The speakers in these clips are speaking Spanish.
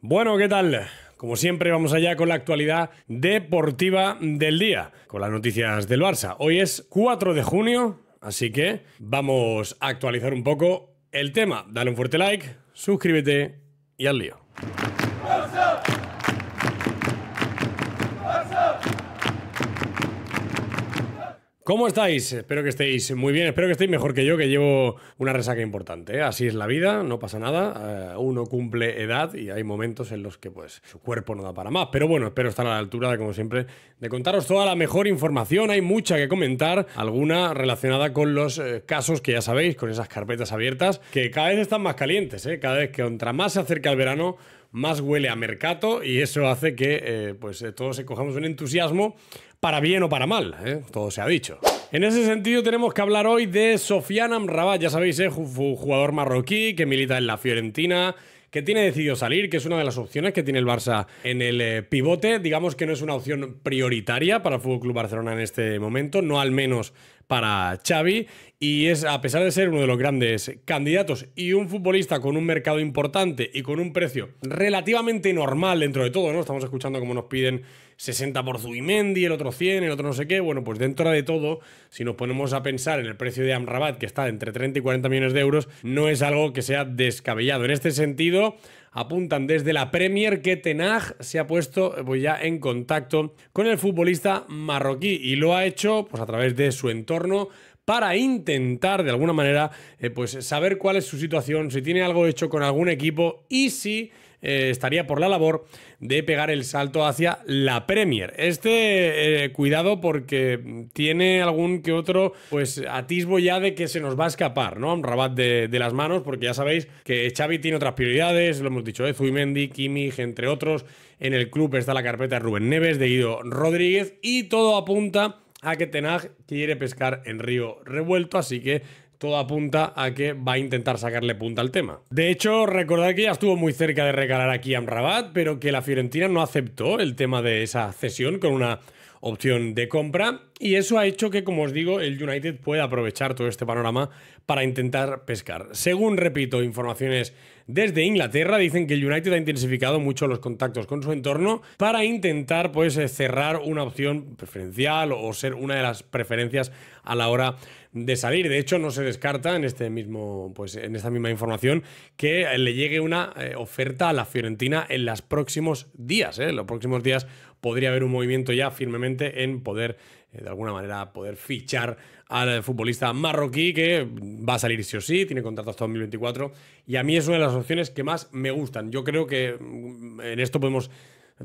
Bueno, ¿qué tal? Como siempre, vamos allá con la actualidad deportiva del día, con las noticias del Barça. Hoy es 4 de junio, así que vamos a actualizar un poco el tema. Dale un fuerte like, suscríbete y al lío. ¿Cómo estáis? Espero que estéis muy bien, espero que estéis mejor que yo, que llevo una resaca importante. ¿eh? Así es la vida, no pasa nada. Eh, uno cumple edad y hay momentos en los que pues, su cuerpo no da para más. Pero bueno, espero estar a la altura, como siempre, de contaros toda la mejor información. Hay mucha que comentar, alguna relacionada con los eh, casos que ya sabéis, con esas carpetas abiertas, que cada vez están más calientes. Cada vez que contra más se acerca el verano, más huele a mercado y eso hace que pues, todos cojamos un entusiasmo para bien o para mal, ¿eh? todo se ha dicho. En ese sentido tenemos que hablar hoy de Sofian Amrabat, ya sabéis, es jugador marroquí que milita en la Fiorentina, que tiene decidido salir, que es una de las opciones que tiene el Barça en el eh, pivote. Digamos que no es una opción prioritaria para el FC Barcelona en este momento, no al menos para Xavi, y es, a pesar de ser uno de los grandes candidatos y un futbolista con un mercado importante y con un precio relativamente normal dentro de todo, ¿no? Estamos escuchando cómo nos piden 60 por Zubimendi, el otro 100, el otro no sé qué. Bueno, pues dentro de todo, si nos ponemos a pensar en el precio de Amrabat, que está entre 30 y 40 millones de euros, no es algo que sea descabellado. En este sentido, apuntan desde la Premier que Tenag se ha puesto eh, ya en contacto con el futbolista marroquí y lo ha hecho pues, a través de su entorno para intentar de alguna manera eh, pues, saber cuál es su situación, si tiene algo hecho con algún equipo y si eh, estaría por la labor de pegar el salto hacia la Premier. Este, eh, cuidado porque tiene algún que otro pues atisbo ya de que se nos va a escapar, ¿no? Un rabat de, las manos, porque ya sabéis que Xavi tiene otras prioridades, lo hemos dicho, ¿eh? Kimmich, entre otros. En el club está la carpeta de Rubén Neves, de Guido Rodríguez, y todo apunta a que Tenag quiere pescar en río revuelto, así que todo apunta a que va a intentar sacarle punta al tema. De hecho, recordad que ya estuvo muy cerca de regalar aquí a Amrabat, pero que la Fiorentina no aceptó el tema de esa cesión con una opción de compra. Y eso ha hecho que, como os digo, el United pueda aprovechar todo este panorama para intentar pescar. Según, repito, informaciones desde Inglaterra, dicen que el United ha intensificado mucho los contactos con su entorno para intentar pues, eh, cerrar una opción preferencial o ser una de las preferencias a la hora de salir. De hecho, no se descarta en, este mismo, pues, en esta misma información que eh, le llegue una eh, oferta a la Fiorentina en los próximos días. En los próximos días podría haber un movimiento ya firmemente en poder, eh, de alguna manera, poder fichar al eh, futbolista marroquí que va a salir sí o sí, tiene contratos hasta 2024. Y a mí es una de las opciones que más me gustan. Yo creo que mm, en esto podemos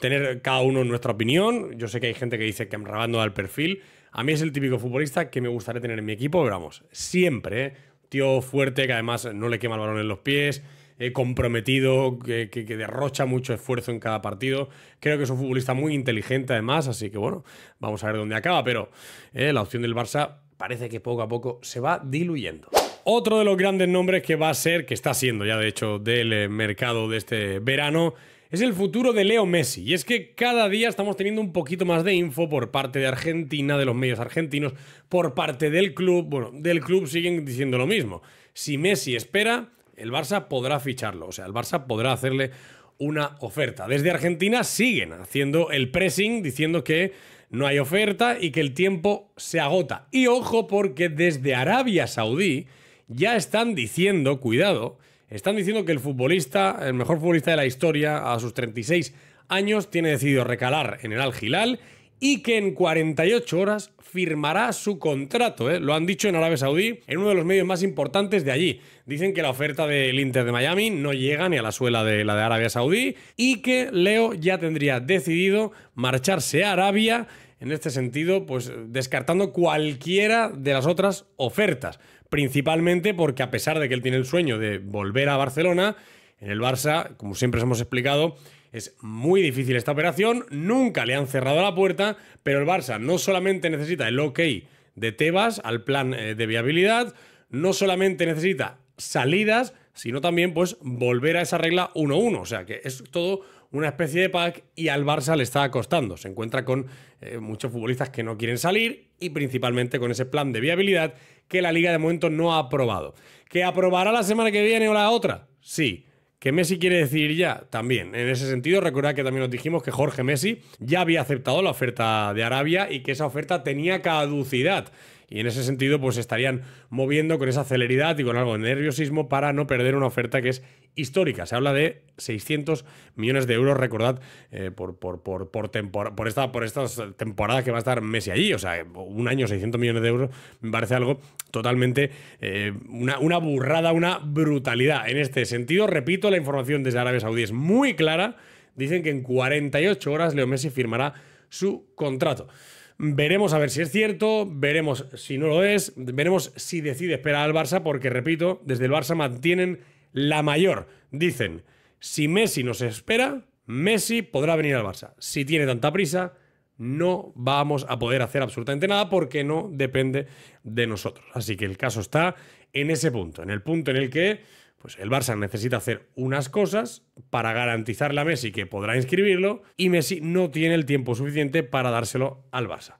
tener cada uno nuestra opinión. Yo sé que hay gente que dice que Amrabat no da perfil. A mí es el típico futbolista que me gustaría tener en mi equipo, pero vamos, siempre, eh, tío fuerte que además no le quema el balón en los pies, comprometido, que, derrocha mucho esfuerzo en cada partido. Creo que es un futbolista muy inteligente además, así que bueno, vamos a ver dónde acaba, pero eh, la opción del Barça parece que poco a poco se va diluyendo. Otro de los grandes nombres que va a ser, que está siendo ya de hecho del eh, mercado de este verano, es el futuro de Leo Messi. Y es que cada día estamos teniendo un poquito más de info por parte de Argentina, de los medios argentinos, por parte del club. Bueno, del club siguen diciendo lo mismo. Si Messi espera, el Barça podrá ficharlo, o sea, el Barça podrá hacerle una oferta. Desde Argentina siguen haciendo el pressing diciendo que no hay oferta y que el tiempo se agota. Y ojo porque desde Arabia Saudí ya están diciendo, cuidado, están diciendo que el futbolista, el mejor futbolista de la historia a sus 36 años, tiene decidido recalar en el Al Hilal y que en 48 horas firmará su contrato. ¿eh? Lo han dicho en Arabia Saudí, en uno de los medios más importantes de allí. Dicen que la oferta del Inter de Miami no llega ni a la suela de la de Arabia Saudí y que Leo ya tendría decidido marcharse a Arabia, en este sentido, pues descartando cualquiera de las otras ofertas. Principalmente porque a pesar de que él tiene el sueño de volver a Barcelona, en el Barça, como siempre os hemos explicado, es muy difícil esta operación, nunca le han cerrado la puerta, pero el Barça no solamente necesita el ok de Tebas al plan eh, de viabilidad, no solamente necesita salidas, sino también pues volver a esa regla 1-1. O sea que es todo una especie de pack y al Barça le está costando. Se encuentra con eh, muchos futbolistas que no quieren salir y principalmente con ese plan de viabilidad que la liga de momento no ha aprobado. ¿Que aprobará la semana que viene o la otra? Sí. Que Messi quiere decir ya, también. En ese sentido, recordad que también nos dijimos que Jorge Messi ya había aceptado la oferta de Arabia y que esa oferta tenía caducidad. Y en ese sentido, pues estarían moviendo con esa celeridad y con algo de nerviosismo para no perder una oferta que es histórica. Se habla de 600 millones de euros, recordad, eh, por, por, por, esta, por estas temporada que va a estar Messi allí. O sea, un año 600 millones de euros me parece algo totalmente eh, una, una burrada, una brutalidad. En este sentido, repito, la información desde Arabia Saudí es muy clara. Dicen que en 48 horas Leo Messi firmará su contrato. Veremos a ver si es cierto, veremos si no lo es, veremos si decide esperar al Barça, porque repito, desde el Barça mantienen la mayor. Dicen, si Messi nos espera, Messi podrá venir al Barça. Si tiene tanta prisa, no vamos a poder hacer absolutamente nada porque no depende de nosotros. Así que el caso está en ese punto, en el punto en el que pues el Barça necesita hacer unas cosas para garantizarle a Messi que podrá inscribirlo y Messi no tiene el tiempo suficiente para dárselo al Barça.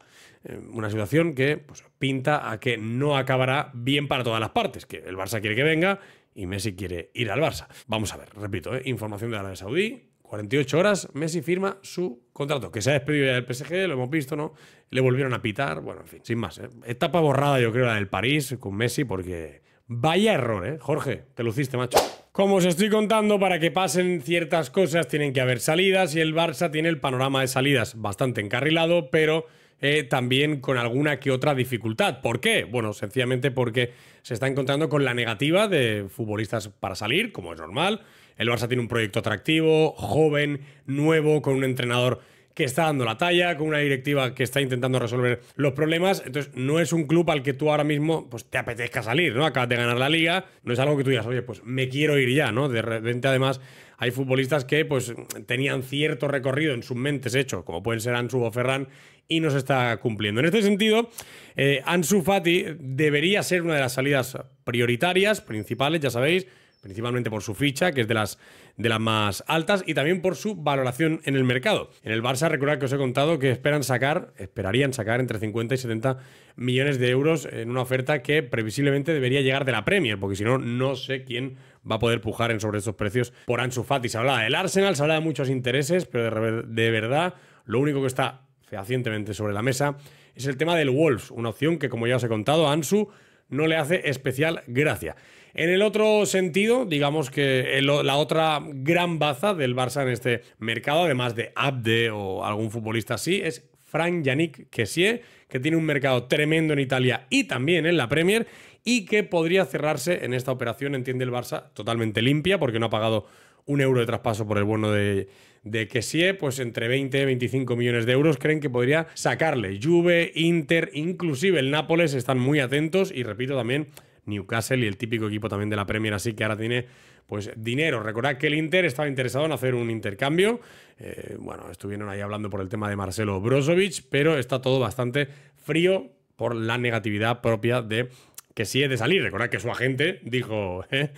Eh, una situación que pues, pinta a que no acabará bien para todas las partes, que el Barça quiere que venga y Messi quiere ir al Barça. Vamos a ver, repito, eh, información de Arabia Saudí, 48 horas, Messi firma su contrato, que se ha despedido ya del PSG, lo hemos visto, ¿no? Le volvieron a pitar, bueno, en fin, sin más. Eh. Etapa borrada, yo creo, la del París con Messi, porque Vaya error, ¿eh? Jorge, te luciste, macho. Como os estoy contando, para que pasen ciertas cosas tienen que haber salidas y el Barça tiene el panorama de salidas bastante encarrilado, pero eh, también con alguna que otra dificultad. ¿Por qué? Bueno, sencillamente porque se está encontrando con la negativa de futbolistas para salir, como es normal. El Barça tiene un proyecto atractivo, joven, nuevo, con un entrenador que está dando la talla, con una directiva que está intentando resolver los problemas. Entonces, no es un club al que tú ahora mismo pues, te apetezca salir, ¿no? Acabas de ganar la liga, no es algo que tú digas, oye, pues me quiero ir ya, ¿no? De repente, además, hay futbolistas que pues tenían cierto recorrido en sus mentes hecho, como pueden ser Ansu o Ferran, y no se está cumpliendo. En este sentido, eh, Ansu Fati debería ser una de las salidas prioritarias, principales, ya sabéis, principalmente por su ficha, que es de las, de las más altas, y también por su valoración en el mercado. En el Barça, recordad que os he contado que esperan sacar, esperarían sacar entre 50 y 70 millones de euros en una oferta que previsiblemente debería llegar de la Premier, porque si no, no sé quién va a poder pujar en sobre estos precios por Ansu Fati. Se hablaba del Arsenal, se habla de muchos intereses, pero de, de verdad, lo único que está fehacientemente sobre la mesa es el tema del Wolves, una opción que, como ya os he contado, a Ansu no le hace especial gracia. En el otro sentido, digamos que la otra gran baza del Barça en este mercado, además de Abde o algún futbolista así, es Frank Yannick Kessier, que tiene un mercado tremendo en Italia y también en la Premier y que podría cerrarse en esta operación, entiende el Barça, totalmente limpia porque no ha pagado un euro de traspaso por el bono de, de pues entre 20 y 25 millones de euros creen que podría sacarle. Juve, Inter, inclusive el Nápoles están muy atentos y repito también Newcastle y el típico equipo también de la Premier, así que ahora tiene pues dinero. Recordad que el Inter estaba interesado en hacer un intercambio. Eh, bueno, estuvieron ahí hablando por el tema de Marcelo Brozovic, pero está todo bastante frío por la negatividad propia de que sí es de salir. Recordad que su agente dijo, eh,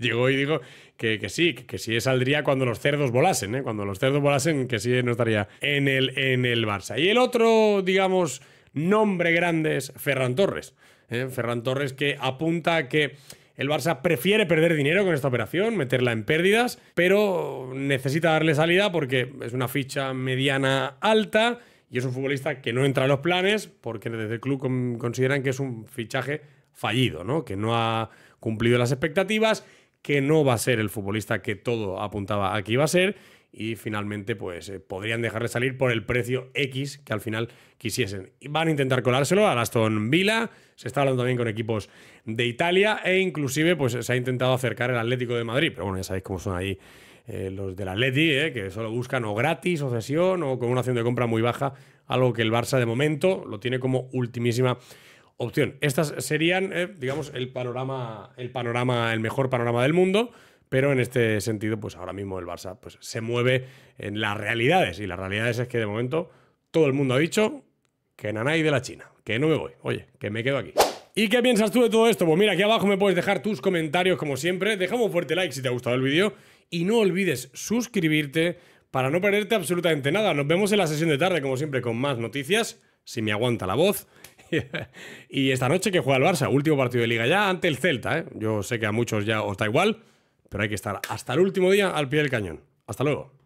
llegó y dijo que, sí, que, sí saldría cuando los cerdos volasen, eh, cuando los cerdos volasen, que sí no estaría en el, en el Barça. Y el otro, digamos, nombre grande es Ferran Torres. ¿eh? Ferran Torres, que apunta que el Barça prefiere perder dinero con esta operación, meterla en pérdidas, pero necesita darle salida porque es una ficha mediana alta y es un futbolista que no entra a los planes porque desde el club consideran que es un fichaje fallido, que no ha cumplido las expectativas, que no va a ser el futbolista que todo apuntaba a que iba a ser y finalmente pues eh, podrían podrían dejarle salir por el precio X que al final quisiesen. van a intentar colárselo a Aston Villa, se está hablando también con equipos de Italia e inclusive pues se ha intentado acercar el Atlético de Madrid, pero bueno, ya sabéis cómo son ahí eh, los del Atleti, eh, que solo buscan o gratis o cesión o con una opción de compra muy baja, algo que el Barça de momento lo tiene como ultimísima opción. Estas serían, eh, digamos, el panorama, el panorama, el mejor panorama del mundo. Pero en este sentido, pues ahora mismo el Barça pues, se mueve en las realidades. Y las realidades es que de momento todo el mundo ha dicho que Nanay de la China, que no me voy, oye, que me quedo aquí. ¿Y qué piensas tú de todo esto? Pues mira, aquí abajo me puedes dejar tus comentarios como siempre. Dejamos un fuerte like si te ha gustado el vídeo. Y no olvides suscribirte para no perderte absolutamente nada. Nos vemos en la sesión de tarde, como siempre, con más noticias, si me aguanta la voz. y esta noche que juega el Barça, último partido de liga ya ante el Celta. ¿eh? Yo sé que a muchos ya os da igual. Pero hay que estar hasta el último día al pie del cañón. Hasta luego.